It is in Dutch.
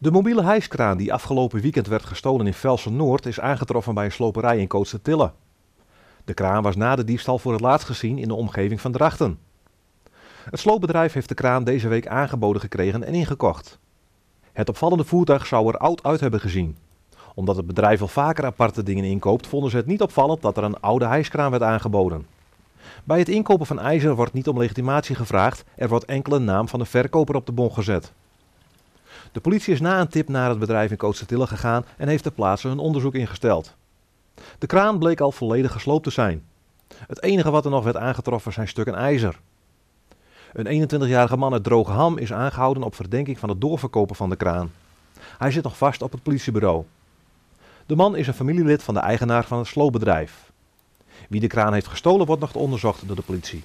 De mobiele hijskraan die afgelopen weekend werd gestolen in Velsen Noord is aangetroffen bij een sloperij in Tille. De kraan was na de diefstal voor het laatst gezien in de omgeving van Drachten. Het sloopbedrijf heeft de kraan deze week aangeboden gekregen en ingekocht. Het opvallende voertuig zou er oud uit hebben gezien. Omdat het bedrijf al vaker aparte dingen inkoopt, vonden ze het niet opvallend dat er een oude hijskraan werd aangeboden. Bij het inkopen van ijzer wordt niet om legitimatie gevraagd, er wordt enkele naam van de verkoper op de bon gezet. De politie is na een tip naar het bedrijf in Kootstille gegaan en heeft ter plaatse een onderzoek ingesteld. De kraan bleek al volledig gesloopt te zijn. Het enige wat er nog werd aangetroffen zijn stukken ijzer. Een 21-jarige man uit ham is aangehouden op verdenking van het doorverkopen van de kraan. Hij zit nog vast op het politiebureau. De man is een familielid van de eigenaar van het sloopbedrijf. Wie de kraan heeft gestolen wordt nog onderzocht door de politie.